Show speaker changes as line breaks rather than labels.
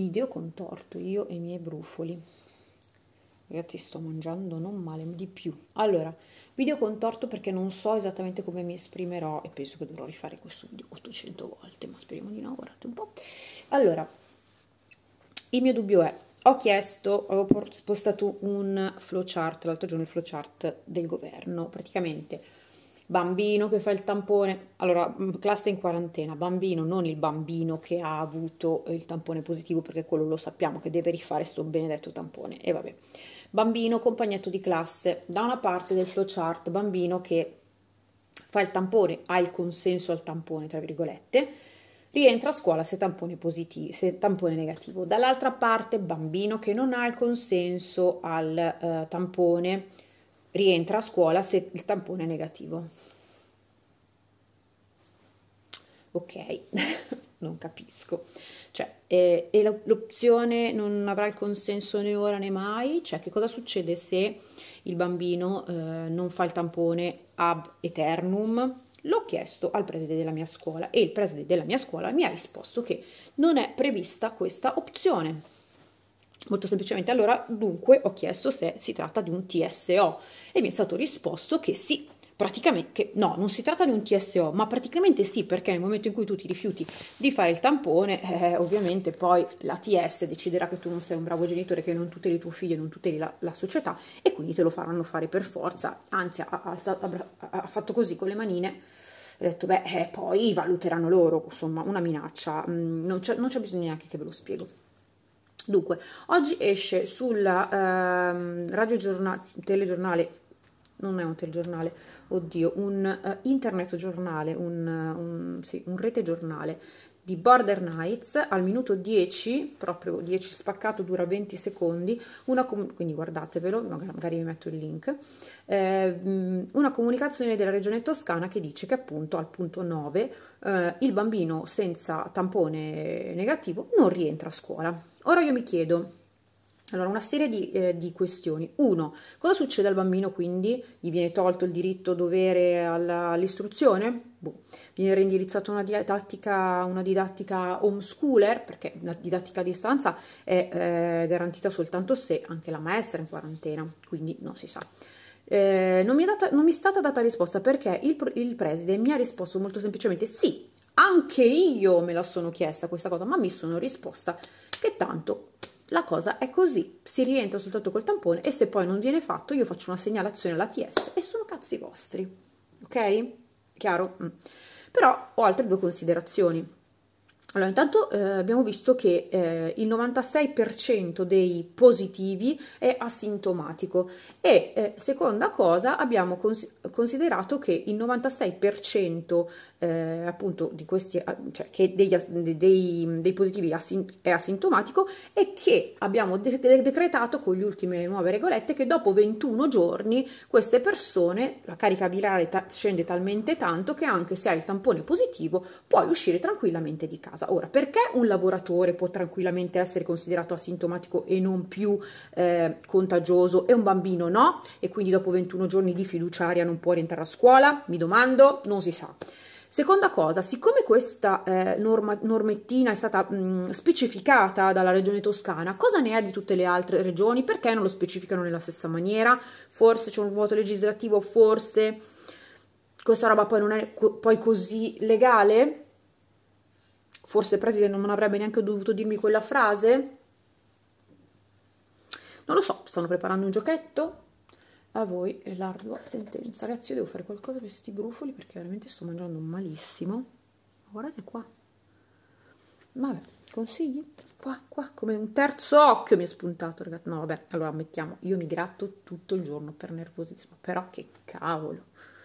video contorto io e i miei brufoli ragazzi sto mangiando non male di più allora video contorto perché non so esattamente come mi esprimerò e penso che dovrò rifare questo video 800 volte ma speriamo di no guardate un po' allora il mio dubbio è ho chiesto, avevo spostato un flowchart l'altro giorno il flowchart del governo praticamente bambino che fa il tampone, allora classe in quarantena, bambino, non il bambino che ha avuto eh, il tampone positivo perché quello lo sappiamo che deve rifare sto benedetto tampone e vabbè. Bambino compagnetto di classe, da una parte del flowchart bambino che fa il tampone, ha il consenso al tampone tra virgolette, rientra a scuola se tampone, positivo, se tampone negativo. Dall'altra parte bambino che non ha il consenso al eh, tampone rientra a scuola se il tampone è negativo. Ok, non capisco. Cioè, eh, e l'opzione non avrà il consenso né ora né mai? Cioè, che cosa succede se il bambino eh, non fa il tampone ab eternum? L'ho chiesto al preside della mia scuola e il preside della mia scuola mi ha risposto che non è prevista questa opzione. Molto semplicemente, allora, dunque, ho chiesto se si tratta di un TSO e mi è stato risposto che sì, praticamente, che no, non si tratta di un TSO, ma praticamente sì, perché nel momento in cui tu ti rifiuti di fare il tampone, eh, ovviamente poi l'ATS deciderà che tu non sei un bravo genitore, che non tuteli tuo figlio, non tuteli la, la società e quindi te lo faranno fare per forza, anzi ha, ha, ha fatto così con le manine ho detto beh eh, poi valuteranno loro insomma una minaccia mm, non c'è, non c'è bisogno neanche che ve lo spiego Dunque, oggi esce sulla ehm, radio telegiornale non è un telegiornale, oddio, un uh, internet giornale, un, un, sì, un rete giornale di Border Nights al minuto 10, proprio 10 spaccato, dura 20 secondi, una com- quindi guardatevelo, magari, magari, vi metto il link, eh, una comunicazione della regione toscana che dice che appunto al punto 9 eh, il bambino senza tampone negativo non rientra a scuola. Ora io mi chiedo, allora, una serie di, eh, di, questioni. Uno, cosa succede al bambino quindi? Gli viene tolto il diritto dovere all'istruzione? Boh. Viene reindirizzata una didattica, una didattica homeschooler, perché la didattica a distanza è eh, garantita soltanto se anche la maestra è in quarantena, quindi non si sa. Eh, non, mi data, non, mi è stata data risposta perché il, il preside mi ha risposto molto semplicemente sì, anche io me la sono chiesta questa cosa, ma mi sono risposta che tanto la cosa è così, si rientra soltanto col tampone e se poi non viene fatto io faccio una segnalazione all'ATS e sono cazzi vostri, ok? Chiaro? Mm. Però ho altre due considerazioni. Allora, intanto eh, abbiamo visto che eh, il 96% dei positivi è asintomatico e eh, seconda cosa abbiamo cons considerato che il 96% eh, appunto di questi, cioè che degli, dei, dei, positivi asin è asintomatico e che abbiamo de decretato con le ultime nuove regolette che dopo 21 giorni queste persone, la carica virale ta scende talmente tanto che anche se hai il tampone positivo puoi uscire tranquillamente di casa casa. Ora, perché un lavoratore può tranquillamente essere considerato asintomatico e non più eh, contagioso e un bambino no? E quindi dopo 21 giorni di fiduciaria non può rientrare a scuola? Mi domando, non si sa. Seconda cosa, siccome questa eh, norma, normettina è stata mh, specificata dalla regione toscana, cosa ne è di tutte le altre regioni? Perché non lo specificano nella stessa maniera? Forse c'è un vuoto legislativo, forse questa roba poi non è co- poi così legale? forse il Preside non avrebbe neanche dovuto dirmi quella frase? Non lo so, stanno preparando un giochetto? A voi è l'ardua sentenza. Ragazzi, io devo fare qualcosa per questi brufoli perché veramente sto mangiando malissimo. Guardate qua. Vabbè, consigli? Qua, qua, come un terzo occhio mi è spuntato, ragazzi. No, vabbè, allora ammettiamo, io mi gratto tutto il giorno per nervosismo, però che cavolo.